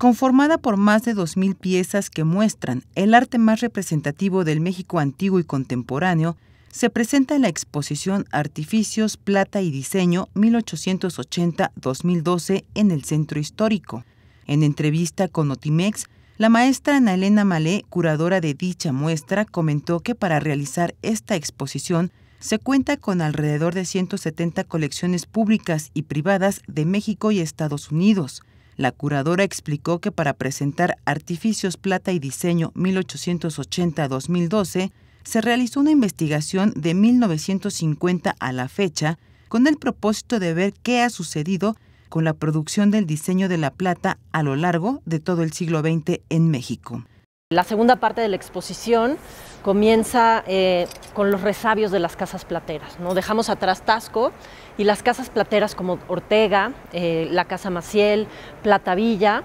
conformada por más de 2.000 piezas que muestran el arte más representativo del México antiguo y contemporáneo, se presenta en la exposición Artificios, Plata y Diseño 1880-2012 en el Centro Histórico. En entrevista con Otimex, la maestra Ana Elena Malé, curadora de dicha muestra, comentó que para realizar esta exposición se cuenta con alrededor de 170 colecciones públicas y privadas de México y Estados Unidos, la curadora explicó que para presentar Artificios Plata y Diseño 1880-2012, se realizó una investigación de 1950 a la fecha con el propósito de ver qué ha sucedido con la producción del diseño de la plata a lo largo de todo el siglo XX en México. La segunda parte de la exposición comienza eh, con los resabios de las casas plateras. ¿no? Dejamos atrás Tasco y las casas plateras como Ortega, eh, la Casa Maciel, Platavilla,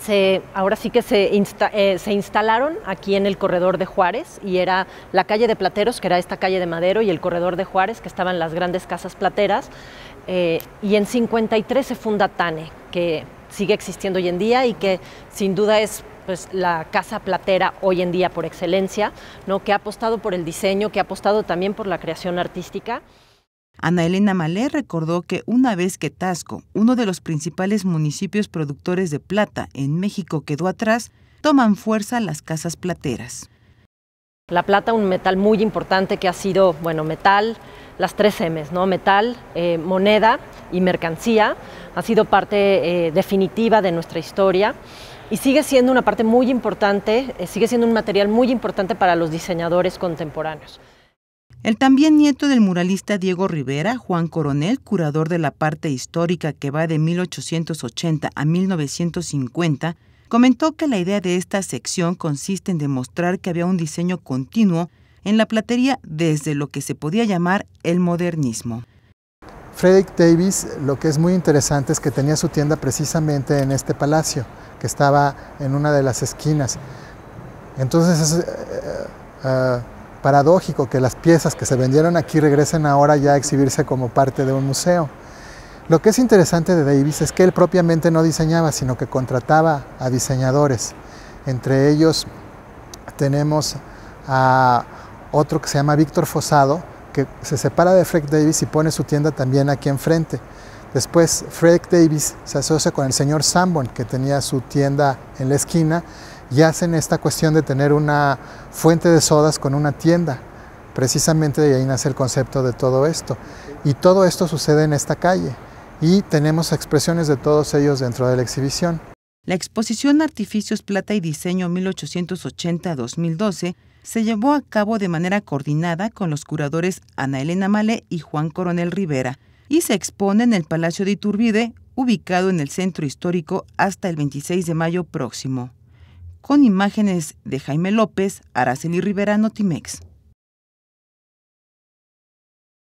se, ahora sí que se, eh, se instalaron aquí en el corredor de Juárez y era la calle de Plateros, que era esta calle de Madero, y el corredor de Juárez, que estaban las grandes casas plateras. y en 53 se funda TANE, que sigue existiendo hoy en día y que sin duda es pues, la casa platera hoy en día por excelencia, ¿no? que ha apostado por el diseño, que ha apostado también por la creación artística. Ana Elena Malé recordó que una vez que Tasco, uno de los principales municipios productores de plata en México, quedó atrás, toman fuerza las casas plateras. La plata, un metal muy importante que ha sido, bueno, metal, las tres M's, ¿no? Metal, eh, moneda y mercancía, ha sido parte eh, definitiva de nuestra historia y sigue siendo una parte muy importante, eh, sigue siendo un material muy importante para los diseñadores contemporáneos. El también nieto del muralista Diego Rivera, Juan Coronel, curador de la parte histórica que va de 1880 a 1950, comentó que la idea de esta sección consiste en demostrar que había un diseño continuo en la platería desde lo que se podía llamar el modernismo. Frederick Davis lo que es muy interesante es que tenía su tienda precisamente en este palacio, que estaba en una de las esquinas. Entonces es eh, eh, eh, paradójico que las piezas que se vendieron aquí regresen ahora ya a exhibirse como parte de un museo. Lo que es interesante de Davis es que él propiamente no diseñaba, sino que contrataba a diseñadores. Entre ellos tenemos a otro que se llama Víctor Fosado, que se separa de Fred Davis y pone su tienda también aquí enfrente. Después Fred Davis se asocia con el señor Sanborn, que tenía su tienda en la esquina, y hacen esta cuestión de tener una fuente de sodas con una tienda. Precisamente de ahí nace el concepto de todo esto. Y todo esto sucede en esta calle. Y tenemos expresiones de todos ellos dentro de la exhibición. La exposición Artificios Plata y Diseño 1880-2012 se llevó a cabo de manera coordinada con los curadores Ana Elena Male y Juan Coronel Rivera y se expone en el Palacio de Iturbide, ubicado en el centro histórico hasta el 26 de mayo próximo. Con imágenes de Jaime López, Araceli Rivera Notimex.